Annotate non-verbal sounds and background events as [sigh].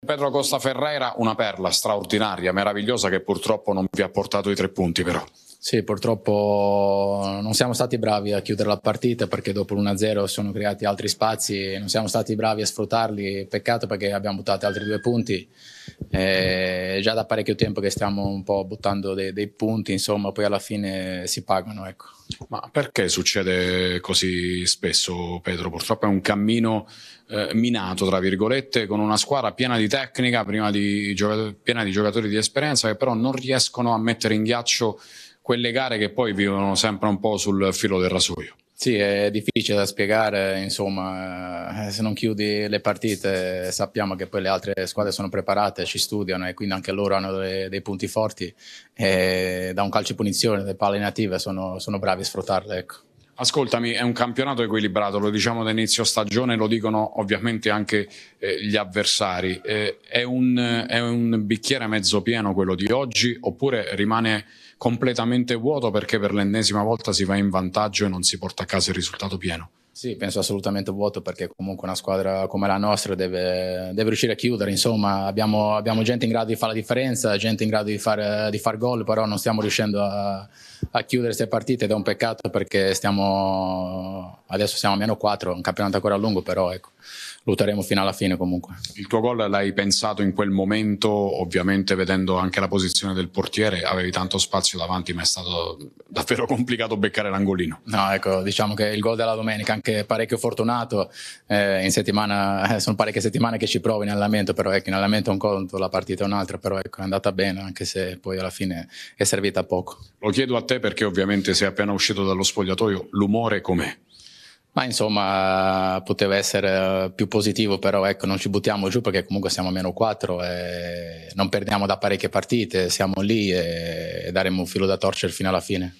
Pedro Costa Ferreira, una perla straordinaria, meravigliosa che purtroppo non vi ha portato i tre punti però. Sì, purtroppo non siamo stati bravi a chiudere la partita perché dopo l'1-0 sono creati altri spazi, non siamo stati bravi a sfruttarli, peccato perché abbiamo buttato altri due punti eh, già da parecchio tempo che stiamo un po' buttando dei, dei punti, insomma, poi alla fine si pagano. Ecco. Ma perché succede così spesso, Pedro? Purtroppo è un cammino eh, minato, tra virgolette, con una squadra piena di tecnica, di giocato- piena di giocatori di esperienza che però non riescono a mettere in ghiaccio quelle gare che poi vivono sempre un po' sul filo del rasoio. Sì, è difficile da spiegare, insomma, eh, se non chiudi le partite sappiamo che poi le altre squadre sono preparate, ci studiano e quindi anche loro hanno dei, dei punti forti e eh, da un calcio punizione, le palle native sono, sono bravi a sfruttarle. Ecco. Ascoltami, è un campionato equilibrato, lo diciamo da inizio stagione, lo dicono ovviamente anche eh, gli avversari. Eh, è, un, è, un, bicchiere mezzo pieno quello di oggi oppure rimane completamente vuoto perché per l'ennesima volta si va in vantaggio e non si porta a casa il risultato pieno? Sì, penso assolutamente vuoto perché comunque una squadra come la nostra deve, deve riuscire a chiudere, insomma abbiamo, abbiamo, gente in grado di fare la differenza, gente in grado di far, far gol, però non stiamo riuscendo a, a chiudere queste partite ed è un peccato perché stiamo, adesso siamo a meno 4, un campionato ancora lungo, però ecco, lutteremo fino alla fine comunque. Il tuo gol l'hai pensato in quel momento, ovviamente vedendo anche la posizione del portiere, avevi tanto spazio davanti ma è stato davvero [laughs] complicato beccare l'angolino. No, ecco, diciamo che il gol della domenica anche anche parecchio fortunato, eh, in settimana, eh, sono parecchie settimane che ci provo in allenamento, però ecco, in allenamento è un conto, la partita è un'altra, però ecco, è andata bene, anche se poi alla fine è servita a poco. Lo chiedo a te perché ovviamente sei appena uscito dallo spogliatoio, l'umore com'è? Ma insomma, poteva essere più positivo, però ecco, non ci buttiamo giù perché comunque siamo a meno 4 e non perdiamo da parecchie partite, siamo lì e daremo un filo da torcere fino alla fine.